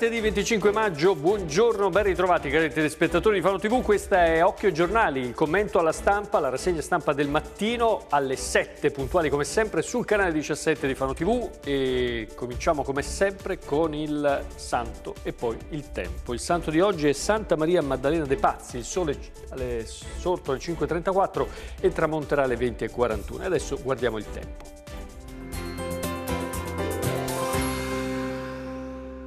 martedì 25 maggio, buongiorno, ben ritrovati cari telespettatori di Fano TV, questa è Occhio Giornali, il commento alla stampa, la rassegna stampa del mattino alle 7 puntuali come sempre sul canale 17 di Fano TV e cominciamo come sempre con il santo e poi il tempo. Il santo di oggi è Santa Maria Maddalena De Pazzi, il sole è sorto alle 5.34 e tramonterà alle 20.41. Adesso guardiamo il tempo.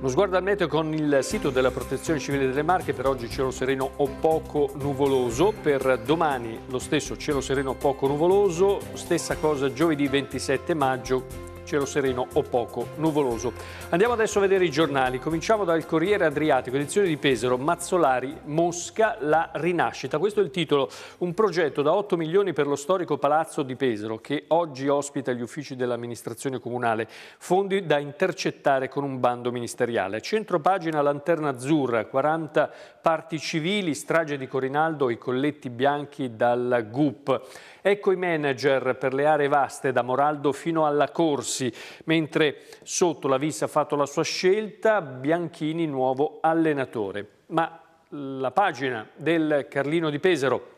Uno sguardo al meteo con il sito della Protezione Civile delle Marche, per oggi cielo sereno o poco nuvoloso, per domani lo stesso cielo sereno o poco nuvoloso, stessa cosa giovedì 27 maggio, cielo sereno o poco nuvoloso. Andiamo adesso a vedere i giornali. Cominciamo dal Corriere Adriatico, edizione di Pesaro, Mazzolari, Mosca, la rinascita. Questo è il titolo, un progetto da 8 milioni per lo storico palazzo di Pesaro che oggi ospita gli uffici dell'amministrazione comunale, fondi da intercettare con un bando ministeriale. Centro pagina Lanterna Azzurra, 40 parti civili, strage di Corinaldo, i colletti bianchi dalla GUP. Ecco i manager per le aree vaste da Moraldo fino alla Corsi, mentre sotto la Vis ha fatto la sua scelta, Bianchini nuovo allenatore. Ma la pagina del Carlino di Pesaro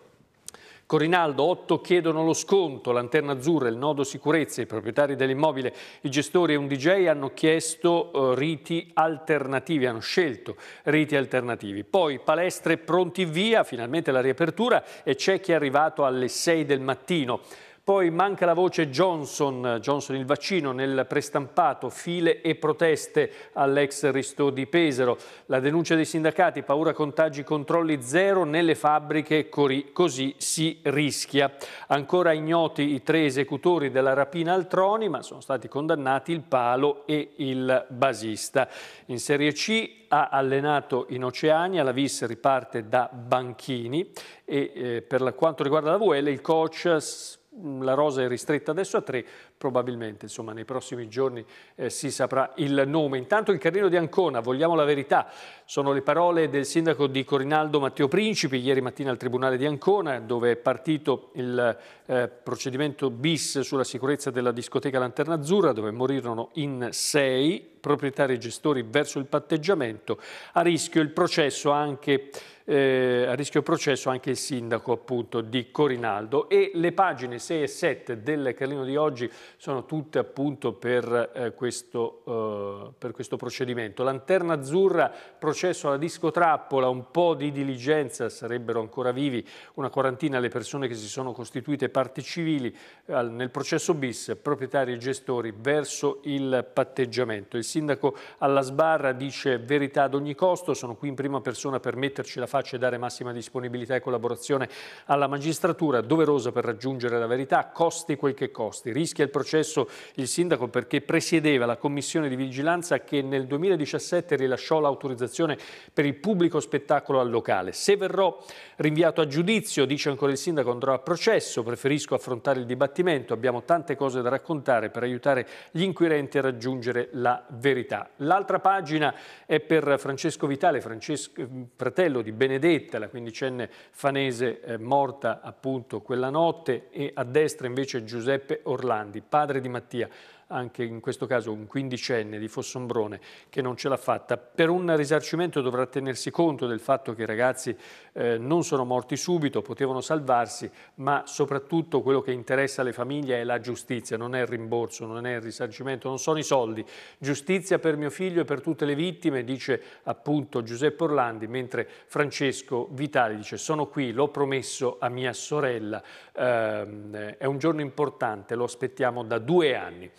Corinaldo, 8 chiedono lo sconto, Lanterna Azzurra, il nodo sicurezza, i proprietari dell'immobile, i gestori e un DJ hanno chiesto eh, riti alternativi, hanno scelto riti alternativi. Poi palestre pronti via, finalmente la riapertura e c'è chi è arrivato alle 6 del mattino. Poi manca la voce Johnson, Johnson il vaccino nel prestampato, file e proteste all'ex Ristò di Pesaro, la denuncia dei sindacati, paura contagi, controlli zero nelle fabbriche, così si rischia. Ancora ignoti i tre esecutori della rapina al Troni, ma sono stati condannati il palo e il basista. In Serie C ha allenato in Oceania, la Vis riparte da Banchini e eh, per quanto riguarda la VL il coach Mm, la rosa è ristretta adesso a tre, probabilmente insomma, nei prossimi giorni eh, si saprà il nome. Intanto il Carrino di Ancona, vogliamo la verità, sono le parole del sindaco di Corinaldo Matteo Principi ieri mattina al Tribunale di Ancona dove è partito il eh, procedimento bis sulla sicurezza della discoteca Lanterna Azzurra dove morirono in sei proprietari e gestori verso il patteggiamento. A rischio il processo anche eh, a rischio processo anche il sindaco appunto di Corinaldo e le pagine 6 e 7 del Carlino di oggi sono tutte appunto per, eh, questo, eh, per questo procedimento. Lanterna azzurra, processo alla discotrappola, un po' di diligenza, sarebbero ancora vivi una quarantina le persone che si sono costituite parti civili eh, nel processo bis, proprietari e gestori verso il patteggiamento. Il sindaco alla sbarra dice verità ad ogni costo, sono qui in prima persona per metterci la faccia faccia e dare massima disponibilità e collaborazione alla magistratura, doverosa per raggiungere la verità, costi quel che costi. Rischia il processo il sindaco perché presiedeva la commissione di vigilanza che nel 2017 rilasciò l'autorizzazione per il pubblico spettacolo al locale. Se verrò rinviato a giudizio, dice ancora il sindaco, andrò a processo, preferisco affrontare il dibattimento, abbiamo tante cose da raccontare per aiutare gli inquirenti a raggiungere la verità. L'altra pagina è per Francesco Vitale, Francesco, fratello di Benedetto Benedetta, la quindicenne fanese eh, morta appunto quella notte, e a destra invece Giuseppe Orlandi, padre di Mattia anche in questo caso un quindicenne di Fossombrone che non ce l'ha fatta. Per un risarcimento dovrà tenersi conto del fatto che i ragazzi eh, non sono morti subito, potevano salvarsi, ma soprattutto quello che interessa alle famiglie è la giustizia, non è il rimborso, non è il risarcimento, non sono i soldi. Giustizia per mio figlio e per tutte le vittime, dice appunto Giuseppe Orlandi, mentre Francesco Vitali dice sono qui, l'ho promesso a mia sorella, eh, è un giorno importante, lo aspettiamo da due anni.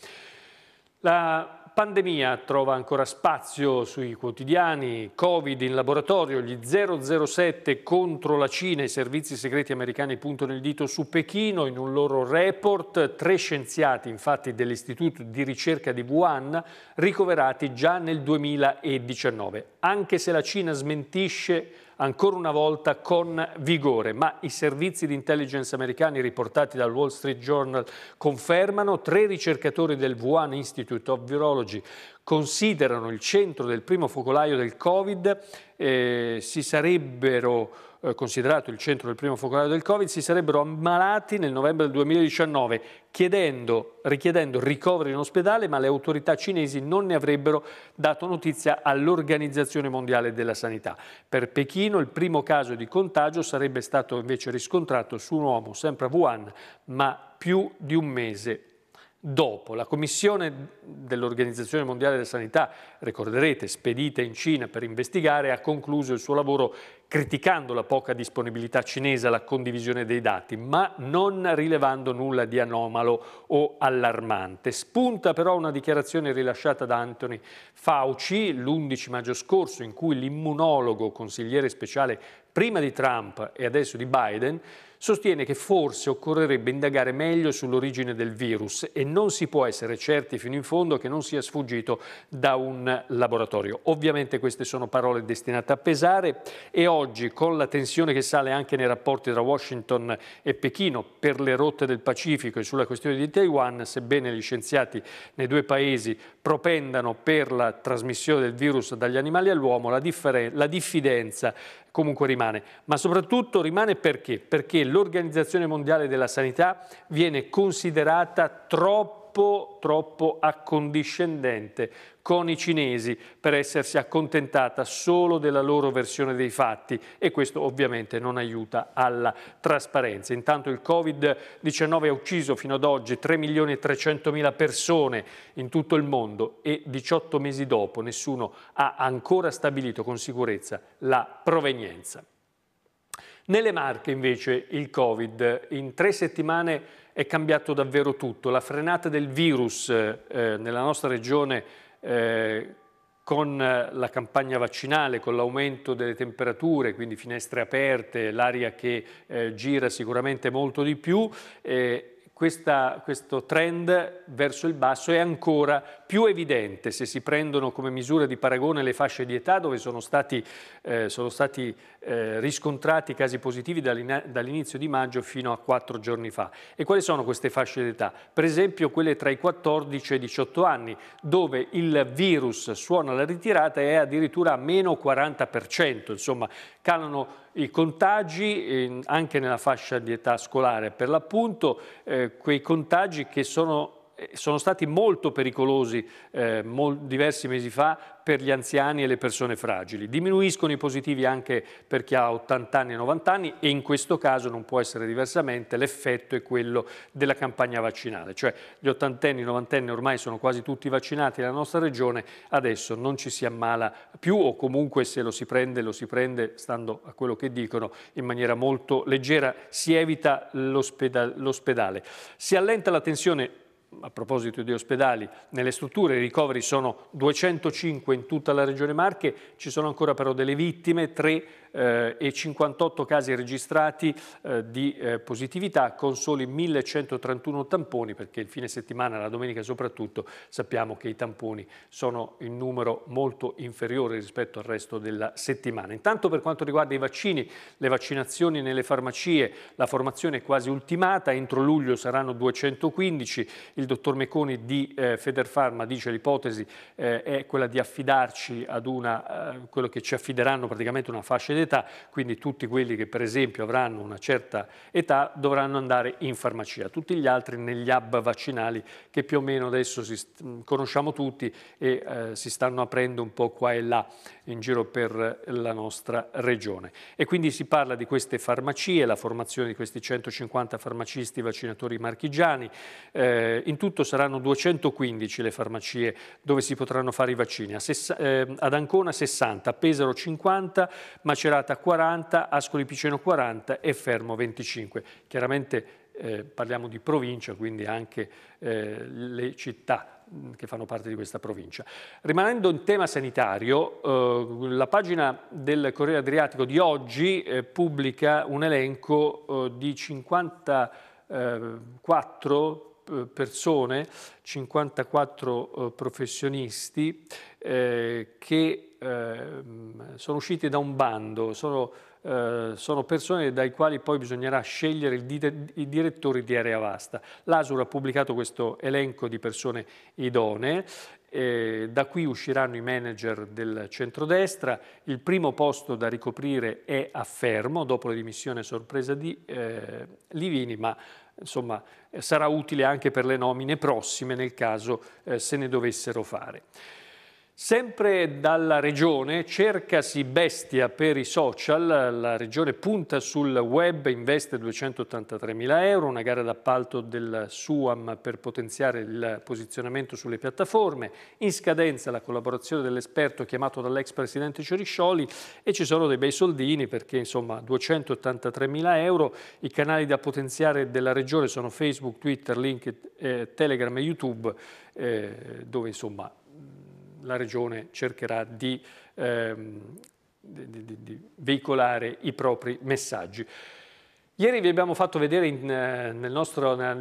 La pandemia trova ancora spazio sui quotidiani, Covid in laboratorio, gli 007 contro la Cina, i servizi segreti americani puntano il dito su Pechino in un loro report, tre scienziati infatti dell'Istituto di ricerca di Wuhan ricoverati già nel 2019. Anche se la Cina smentisce ancora una volta con vigore, ma i servizi di intelligence americani riportati dal Wall Street Journal confermano tre ricercatori del Wuhan Institute of Virology considerano il centro del primo focolaio del Covid, eh, si sarebbero eh, considerato il centro del primo focolaio del Covid, si sarebbero ammalati nel novembre del 2019 chiedendo, richiedendo ricoveri in ospedale, ma le autorità cinesi non ne avrebbero dato notizia all'Organizzazione Mondiale della Sanità. Per Pechino il primo caso di contagio sarebbe stato invece riscontrato su un uomo sempre a Wuhan, ma più di un mese dopo. La Commissione dell'Organizzazione Mondiale della Sanità, ricorderete, spedita in Cina per investigare, ha concluso il suo lavoro criticando la poca disponibilità cinese alla condivisione dei dati, ma non rilevando nulla di anomalo o allarmante. Spunta però una dichiarazione rilasciata da Anthony Fauci l'11 maggio scorso, in cui l'immunologo consigliere speciale prima di Trump e adesso di Biden sostiene che forse occorrerebbe indagare meglio sull'origine del virus e non si può essere certi fino in fondo che non sia sfuggito da un laboratorio. Ovviamente queste sono parole destinate a pesare e oggi con la tensione che sale anche nei rapporti tra Washington e Pechino per le rotte del Pacifico e sulla questione di Taiwan, sebbene gli scienziati nei due paesi propendano per la trasmissione del virus dagli animali all'uomo, la, la diffidenza comunque rimane. Ma soprattutto rimane perché? Perché l'Organizzazione Mondiale della Sanità viene considerata troppo troppo accondiscendente con i cinesi per essersi accontentata solo della loro versione dei fatti e questo ovviamente non aiuta alla trasparenza. Intanto il Covid-19 ha ucciso fino ad oggi 3 milioni e 300 mila persone in tutto il mondo e 18 mesi dopo nessuno ha ancora stabilito con sicurezza la provenienza. Nelle Marche invece il Covid in tre settimane è cambiato davvero tutto. La frenata del virus eh, nella nostra regione eh, con la campagna vaccinale, con l'aumento delle temperature, quindi finestre aperte, l'aria che eh, gira sicuramente molto di più, eh, questa, questo trend verso il basso è ancora più evidente se si prendono come misura di paragone le fasce di età dove sono stati, eh, sono stati eh, riscontrati casi positivi dall'inizio di maggio fino a quattro giorni fa. E quali sono queste fasce di età? Per esempio quelle tra i 14 e i 18 anni dove il virus suona la ritirata e è addirittura a meno 40%, insomma calano i contagi eh, anche nella fascia di età scolare, per l'appunto eh, quei contagi che sono eh, sono stati molto pericolosi eh, mol diversi mesi fa per gli anziani e le persone fragili. Diminuiscono i positivi anche per chi ha 80 anni e 90 anni e in questo caso non può essere diversamente, l'effetto è quello della campagna vaccinale, cioè gli ottantenni e i novantenni ormai sono quasi tutti vaccinati nella nostra regione, adesso non ci si ammala più o comunque se lo si prende lo si prende stando a quello che dicono in maniera molto leggera, si evita l'ospedale. Si allenta la tensione a proposito di ospedali, nelle strutture i ricoveri sono 205 in tutta la regione Marche, ci sono ancora però delle vittime, tre eh, e 58 casi registrati eh, di eh, positività con soli 1131 tamponi perché il fine settimana, la domenica soprattutto, sappiamo che i tamponi sono in numero molto inferiore rispetto al resto della settimana. Intanto per quanto riguarda i vaccini, le vaccinazioni nelle farmacie, la formazione è quasi ultimata, entro luglio saranno 215, il dottor Meconi di eh, Federfarma dice l'ipotesi eh, è quella di affidarci ad una, eh, quello che ci affideranno praticamente una fascia di età, quindi tutti quelli che per esempio avranno una certa età dovranno andare in farmacia, tutti gli altri negli hub vaccinali che più o meno adesso si, conosciamo tutti e eh, si stanno aprendo un po' qua e là in giro per la nostra regione. E quindi si parla di queste farmacie, la formazione di questi 150 farmacisti vaccinatori marchigiani, eh, in tutto saranno 215 le farmacie dove si potranno fare i vaccini, Sessa, eh, ad Ancona 60, a Pesaro 50, Macerata Macerata 40, Ascoli Piceno 40 e Fermo 25. Chiaramente eh, parliamo di provincia, quindi anche eh, le città mm, che fanno parte di questa provincia. Rimanendo in tema sanitario, eh, la pagina del Corriere Adriatico di oggi eh, pubblica un elenco eh, di 54 eh, persone, 54 eh, professionisti eh, che ehm, sono usciti da un bando, sono, sono, persone dai quali poi bisognerà scegliere i direttori di area vasta. L'ASUR ha pubblicato questo elenco di persone idonee, da qui usciranno i manager del centrodestra, il primo posto da ricoprire è a Fermo, dopo la dimissione sorpresa di Livini, ma insomma, sarà utile anche per le nomine prossime nel caso eh, se ne dovessero fare. Sempre dalla regione, cercasi bestia per i social, la regione punta sul web, investe 283 mila euro, una gara d'appalto del SUAM per potenziare il posizionamento sulle piattaforme, in scadenza la collaborazione dell'esperto chiamato dall'ex presidente Ceriscioli e ci sono dei bei soldini perché insomma 283 mila euro, i canali da potenziare della regione sono Facebook, Twitter, LinkedIn, eh, Telegram e YouTube eh, dove insomma la Regione cercherà di, ehm, di, di, di veicolare i propri messaggi. Ieri vi abbiamo fatto vedere eh, nel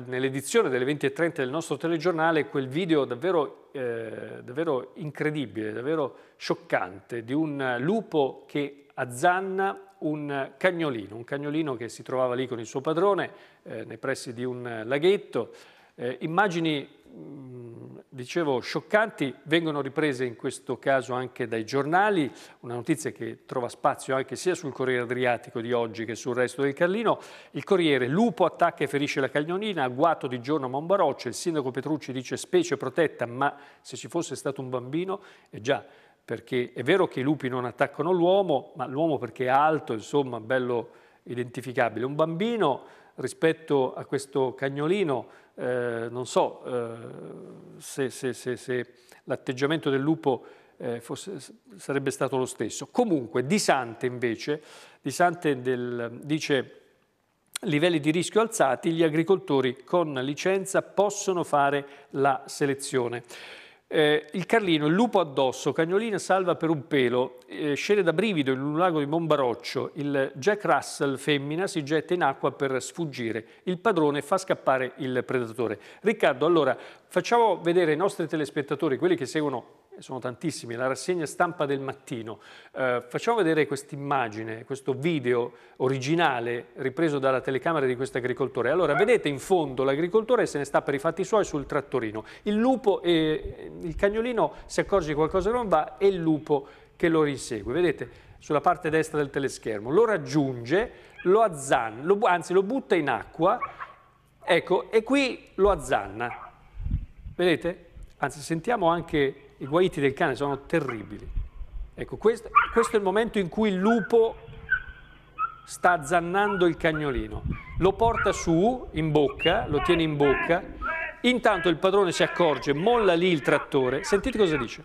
nell'edizione delle 20.30 del nostro telegiornale quel video davvero, eh, davvero incredibile, davvero scioccante di un lupo che azzanna un cagnolino, un cagnolino che si trovava lì con il suo padrone eh, nei pressi di un laghetto. Eh, immagini dicevo, scioccanti, vengono riprese in questo caso anche dai giornali, una notizia che trova spazio anche sia sul Corriere Adriatico di oggi che sul resto del Carlino. Il Corriere, lupo attacca e ferisce la cagnolina, agguato di giorno a Monbaroccia, il sindaco Petrucci dice specie protetta, ma se ci fosse stato un bambino, eh già, perché è vero che i lupi non attaccano l'uomo, ma l'uomo perché è alto, insomma, bello identificabile. Un bambino rispetto a questo cagnolino, eh, non so eh, se, se, se, se l'atteggiamento del lupo eh, fosse, sarebbe stato lo stesso. Comunque Di Sante invece, Di Sante del, dice livelli di rischio alzati, gli agricoltori con licenza possono fare la selezione. Eh, il Carlino, il lupo addosso, Cagnolina salva per un pelo, eh, scende da brivido in un lago di Monbaroccio, il Jack Russell femmina si getta in acqua per sfuggire, il padrone fa scappare il predatore. Riccardo, allora facciamo vedere ai nostri telespettatori, quelli che seguono eh, sono tantissimi, la rassegna stampa del mattino. Eh, facciamo vedere quest'immagine, questo video originale ripreso dalla telecamera di questo agricoltore. Allora, vedete in fondo l'agricoltore se ne sta per i fatti suoi sul trattorino. Il lupo e eh, il cagnolino si accorge che qualcosa non va e il lupo che lo risegue. Vedete sulla parte destra del teleschermo. Lo raggiunge, lo azzanna, lo, anzi lo butta in acqua, ecco, e qui lo azzanna. Vedete? Anzi, sentiamo anche i guaiti del cane sono terribili. Ecco, questo, questo è il momento in cui il lupo sta azzannando il cagnolino. Lo porta su, in bocca, lo tiene in bocca. Intanto il padrone si accorge, molla lì il trattore. Sentite cosa dice.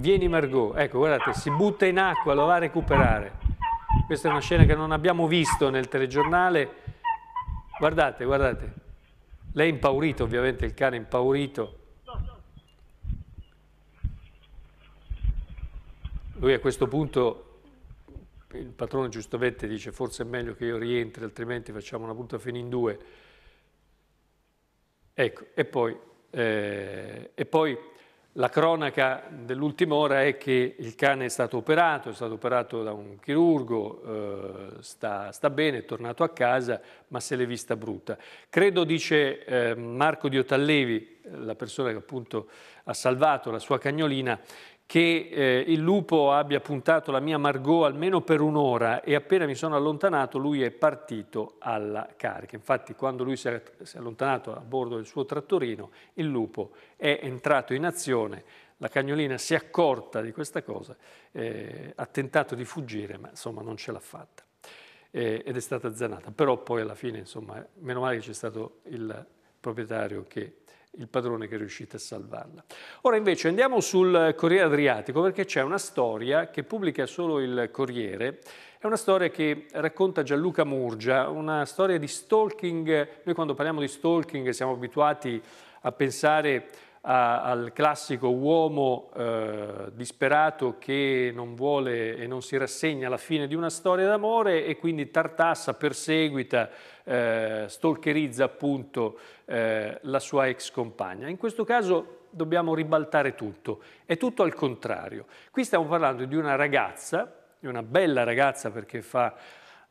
Vieni Margot, ecco guardate, si butta in acqua, lo va a recuperare. Questa è una scena che non abbiamo visto nel telegiornale. Guardate, guardate. Lei è impaurito, ovviamente, il cane è impaurito. Lui a questo punto, il patrone giustamente dice forse è meglio che io rientri, altrimenti facciamo una punta fino in due. Ecco, e poi, eh, e poi la cronaca dell'ultima ora è che il cane è stato operato, è stato operato da un chirurgo, eh, sta, sta, bene, è tornato a casa, ma se l'è vista brutta. Credo, dice eh, Marco Diotallevi, la persona che appunto ha salvato la sua cagnolina, che eh, il lupo abbia puntato la mia Margot almeno per un'ora e appena mi sono allontanato lui è partito alla carica. Infatti quando lui si è, si è allontanato a bordo del suo trattorino, il lupo è entrato in azione, la cagnolina si è accorta di questa cosa, eh, ha tentato di fuggire ma insomma non ce l'ha fatta eh, ed è stata zanata. Però poi alla fine insomma meno male che c'è stato il proprietario che il padrone che è riuscito a salvarla. Ora invece andiamo sul Corriere Adriatico perché c'è una storia che pubblica solo il Corriere, è una storia che racconta Gianluca Murgia, una storia di stalking, noi quando parliamo di stalking siamo abituati a pensare a, al classico uomo eh, disperato che non vuole e non si rassegna alla fine di una storia d'amore e quindi tartassa, perseguita, eh, stalkerizza appunto eh, la sua ex compagna. In questo caso dobbiamo ribaltare tutto, è tutto al contrario. Qui stiamo parlando di una ragazza, di una bella ragazza perché fa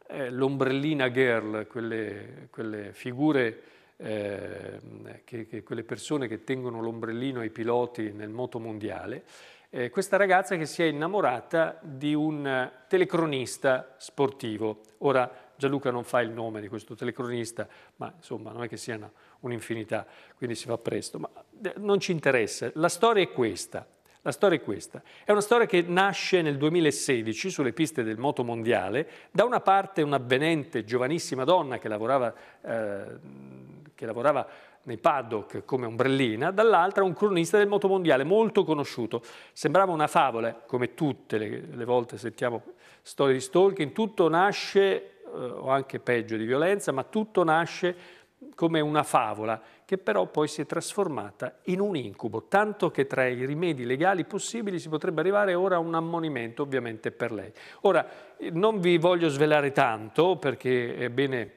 eh, l'ombrellina girl, quelle, quelle figure Ehm, che, che quelle persone che tengono l'ombrellino ai piloti nel moto mondiale, eh, questa ragazza che si è innamorata di un telecronista sportivo. Ora Gianluca non fa il nome di questo telecronista, ma insomma non è che siano un'infinità, quindi si fa presto, ma eh, non ci interessa. La storia è questa. La storia è questa. È una storia che nasce nel 2016 sulle piste del moto mondiale. Da una parte un'avvenente giovanissima donna che lavorava eh, che lavorava nei paddock come ombrellina, dall'altra un cronista del motomondiale molto conosciuto. Sembrava una favola, come tutte le, le volte sentiamo storie di stalking, tutto nasce, eh, o anche peggio di violenza, ma tutto nasce come una favola che però poi si è trasformata in un incubo, tanto che tra i rimedi legali possibili si potrebbe arrivare ora a un ammonimento ovviamente per lei. Ora non vi voglio svelare tanto perché è bene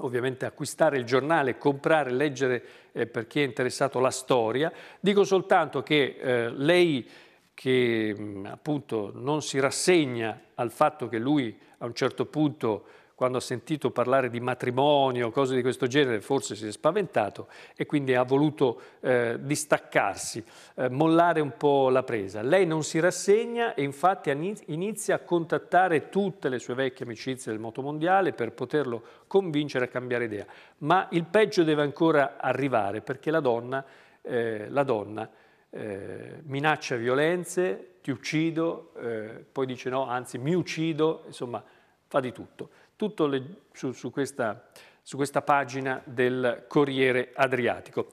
ovviamente acquistare il giornale, comprare, leggere eh, per chi è interessato la storia. Dico soltanto che eh, lei che appunto non si rassegna al fatto che lui a un certo punto quando ha sentito parlare di matrimonio, cose di questo genere, forse si è spaventato e quindi ha voluto eh, distaccarsi, eh, mollare un po' la presa. Lei non si rassegna e infatti inizia a contattare tutte le sue vecchie amicizie del motomondiale per poterlo convincere a cambiare idea. Ma il peggio deve ancora arrivare perché la donna, eh, la donna eh, minaccia violenze, ti uccido, eh, poi dice no, anzi mi uccido, insomma fa di tutto tutto le, su, su, questa, su questa pagina del Corriere Adriatico.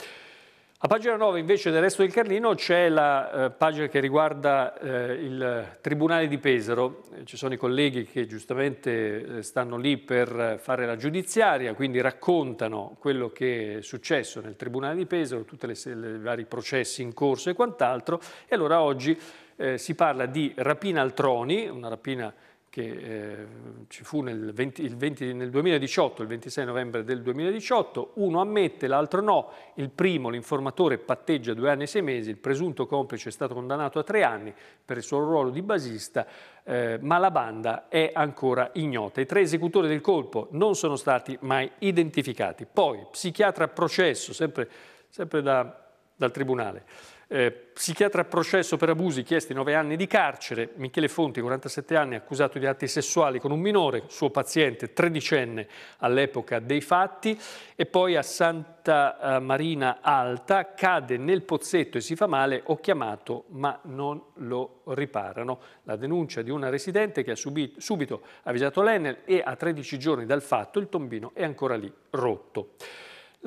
A pagina 9 invece del resto del Carlino c'è la eh, pagina che riguarda eh, il Tribunale di Pesaro, ci sono i colleghi che giustamente eh, stanno lì per fare la giudiziaria, quindi raccontano quello che è successo nel Tribunale di Pesaro, tutti i vari processi in corso e quant'altro e allora oggi eh, si parla di rapina al troni, una rapina che eh, ci fu nel, 20, il 20, nel 2018, il 26 novembre del 2018, uno ammette, l'altro no, il primo, l'informatore, patteggia due anni e sei mesi, il presunto complice è stato condannato a tre anni per il suo ruolo di basista, eh, ma la banda è ancora ignota. I tre esecutori del colpo non sono stati mai identificati. Poi, psichiatra a processo, sempre, sempre da, dal Tribunale. Eh, psichiatra a processo per abusi, chiesti 9 anni di carcere. Michele Fonti, 47 anni, accusato di atti sessuali con un minore, suo paziente, tredicenne all'epoca dei fatti. E poi a Santa eh, Marina Alta cade nel pozzetto e si fa male. Ho chiamato, ma non lo riparano. La denuncia di una residente che ha subito, subito avvisato l'Enel e a 13 giorni dal fatto il tombino è ancora lì, rotto.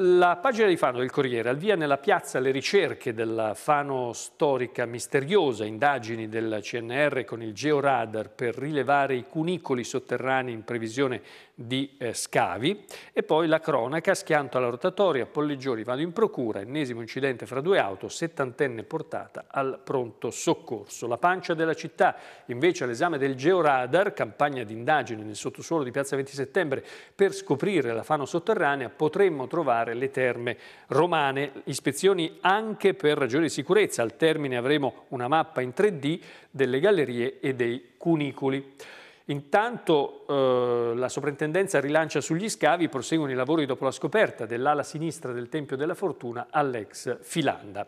La pagina di Fano del Corriere avvia nella piazza le ricerche della Fano storica misteriosa, indagini del CNR con il georadar per rilevare i cunicoli sotterranei in previsione di eh, scavi e poi la cronaca, schianto alla rotatoria, Polleggiori vado in procura, ennesimo incidente fra due auto, settantenne portata al pronto soccorso. La pancia della città, invece all'esame del georadar, campagna d'indagine nel sottosuolo di Piazza 20 Settembre per scoprire la fano sotterranea, potremmo trovare le terme romane, ispezioni anche per ragioni di sicurezza. Al termine avremo una mappa in 3D delle gallerie e dei cunicoli. Intanto eh, la soprintendenza rilancia sugli scavi, proseguono i lavori dopo la scoperta dell'ala sinistra del Tempio della Fortuna all'ex Filanda.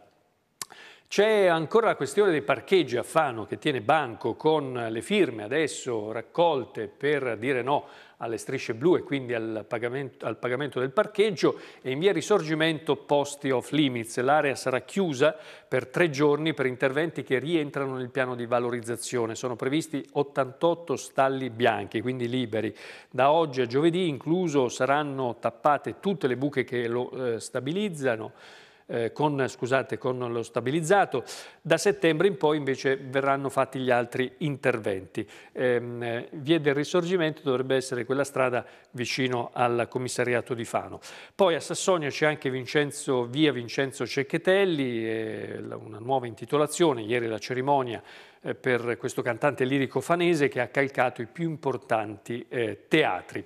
C'è ancora la questione dei parcheggi a Fano che tiene banco con le firme adesso raccolte per dire no alle strisce blu e quindi al pagamento, al pagamento del parcheggio e in via Risorgimento posti off limits. L'area sarà chiusa per tre giorni per interventi che rientrano nel piano di valorizzazione. Sono previsti 88 stalli bianchi, quindi liberi. Da oggi a giovedì incluso saranno tappate tutte le buche che lo eh, stabilizzano eh, con, scusate, con lo stabilizzato. Da settembre in poi invece verranno fatti gli altri interventi. Ehm, eh, via del Risorgimento dovrebbe essere quella strada vicino al commissariato di Fano. Poi a Sassonia c'è anche Vincenzo, via Vincenzo Cecchetelli, eh, una nuova intitolazione, ieri la cerimonia eh, per questo cantante lirico fanese che ha calcato i più importanti eh, teatri.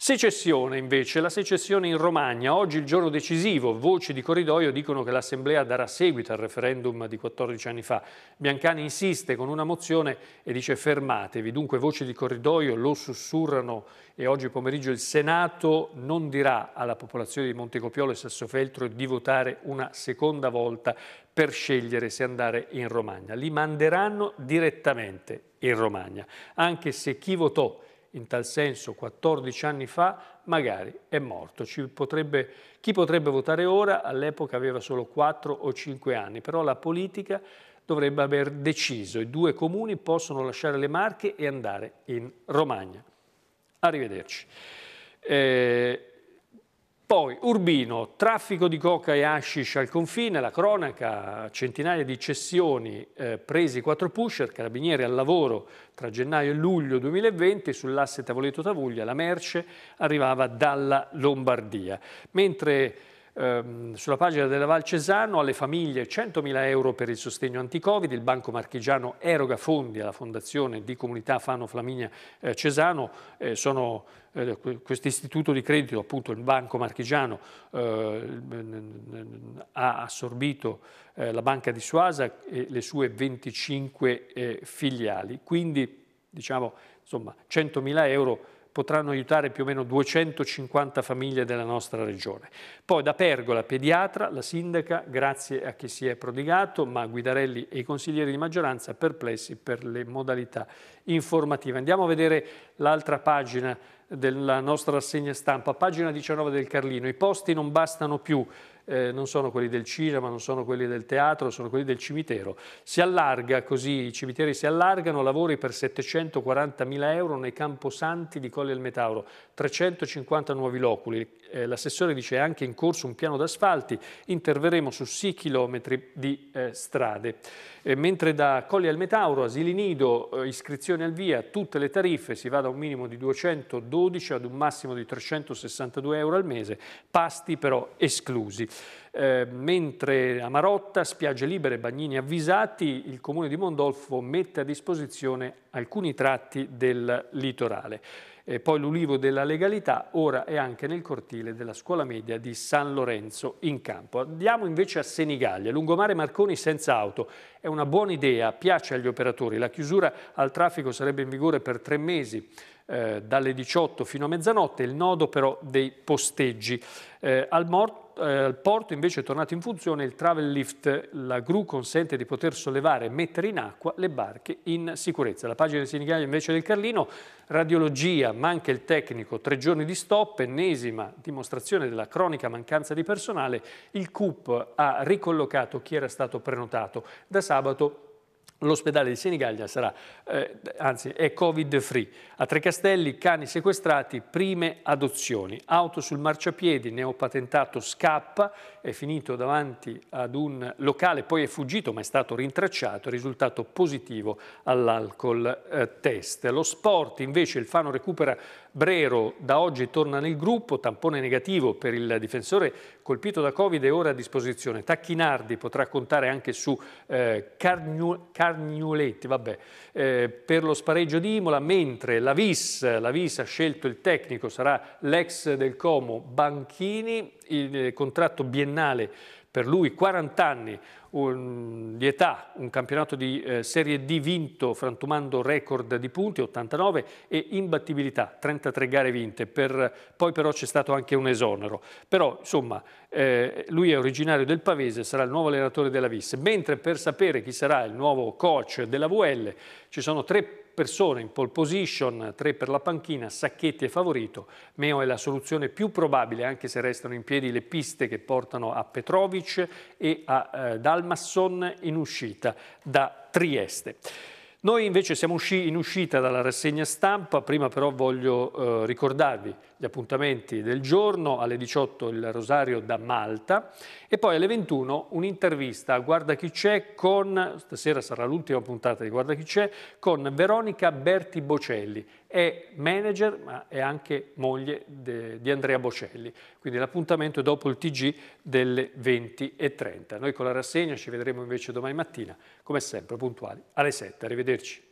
Secessione invece, la secessione in Romagna, oggi il giorno decisivo, voci di corridoio dicono che l'Assemblea darà seguito al referendum di 14 anni fa. Biancani insiste con una mozione e dice fermatevi, dunque voci di corridoio lo sussurrano e oggi pomeriggio il Senato non dirà alla popolazione di Montecopiolo e Sassofeltro di votare una seconda volta per scegliere se andare in Romagna. Li manderanno direttamente in Romagna, anche se chi votò in tal senso 14 anni fa, magari è morto. Potrebbe, chi potrebbe votare ora all'epoca aveva solo 4 o 5 anni, però la politica dovrebbe aver deciso. I due comuni possono lasciare le Marche e andare in Romagna. Arrivederci. Eh, poi Urbino, traffico di coca e hashish al confine, la cronaca, centinaia di cessioni, eh, presi quattro pusher, carabinieri al lavoro tra gennaio e luglio 2020 sull'asse Tavoleto-Tavuglia, la merce arrivava dalla Lombardia. Mentre ehm, sulla pagina della Val Cesano alle famiglie 100.000 euro per il sostegno anti-Covid, il Banco Marchigiano eroga fondi alla Fondazione di Comunità Fano Flaminia eh, Cesano, eh, sono eh, questo istituto di credito, appunto il Banco Marchigiano, eh, ha assorbito eh, la banca di Suasa e le sue 25 eh, filiali, quindi diciamo insomma 100.000 euro potranno aiutare più o meno 250 famiglie della nostra regione. Poi da Pergola, pediatra, la sindaca, grazie a chi si è prodigato, ma Guidarelli e i consiglieri di maggioranza perplessi per le modalità informative. Andiamo a vedere l'altra pagina della nostra rassegna stampa, pagina 19 del Carlino. I posti non bastano più eh, non sono quelli del cinema, non sono quelli del teatro, sono quelli del cimitero. Si allarga così, i cimiteri si allargano, lavori per 740.000 euro nei camposanti di Colle del Metauro, 350 nuovi loculi. Eh, l'assessore dice è anche in corso un piano d'asfalti, interverremo su 6 chilometri di eh, strade. Eh, mentre da Colli al Metauro, asili nido, eh, iscrizioni al via, tutte le tariffe, si va da un minimo di 212 ad un massimo di 362 euro al mese, pasti però esclusi. Eh, mentre a Marotta, spiagge libere, bagnini avvisati, il comune di Mondolfo mette a disposizione alcuni tratti del litorale. E eh, poi l'ulivo della legalità ora è anche nel cortile della scuola media di San Lorenzo in campo. Andiamo invece a Senigallia, lungomare Marconi senza auto. È una buona idea, piace agli operatori. La chiusura al traffico sarebbe in vigore per tre mesi eh, dalle 18 fino a mezzanotte, il nodo però dei posteggi. Eh, al, eh, al porto invece è tornato in funzione il travel lift, la gru consente di poter sollevare e mettere in acqua le barche in sicurezza. La pagina sindacale invece del Carlino, radiologia, manca il tecnico, tre giorni di stop, ennesima dimostrazione della cronica mancanza di personale, il CUP ha ricollocato chi era stato prenotato. Da sabato L'ospedale di Senigallia sarà, eh, anzi è covid free. A Trecastelli cani sequestrati, prime adozioni. Auto sul marciapiedi, neopatentato scappa, è finito davanti ad un locale, poi è fuggito ma è stato rintracciato, risultato positivo all'alcol eh, test. Lo sport invece, il Fano recupera Brero da oggi torna nel gruppo, tampone negativo per il difensore colpito da Covid e ora a disposizione. Tacchinardi potrà contare anche su eh, Carnu Carnuletti vabbè, eh, per lo spareggio di Imola, mentre la Vis, la Vis ha scelto il tecnico, sarà l'ex del Como Banchini, il eh, contratto biennale per lui 40 anni un, di età, un campionato di eh, Serie D vinto frantumando record di punti, 89, e imbattibilità, 33 gare vinte, per, poi però c'è stato anche un esonero. Però insomma eh, lui è originario del Pavese, sarà il nuovo allenatore della Visse, mentre per sapere chi sarà il nuovo coach della VL ci sono tre persone in pole position, 3 per la panchina, Sacchetti è favorito, Meo è la soluzione più probabile anche se restano in piedi le piste che portano a Petrovic e a eh, Dalmasson in uscita da Trieste. Noi invece siamo usci in uscita dalla rassegna stampa, prima però voglio eh, ricordarvi gli appuntamenti del giorno, alle 18 il Rosario da Malta e poi alle 21 un'intervista a Guarda chi c'è con, stasera sarà l'ultima puntata di Guarda chi c'è, con Veronica Berti Bocelli, è manager ma è anche moglie de, di Andrea Bocelli, quindi l'appuntamento è dopo il TG delle 20.30. Noi con la rassegna ci vedremo invece domani mattina, come sempre puntuali alle 7. Arrivederci.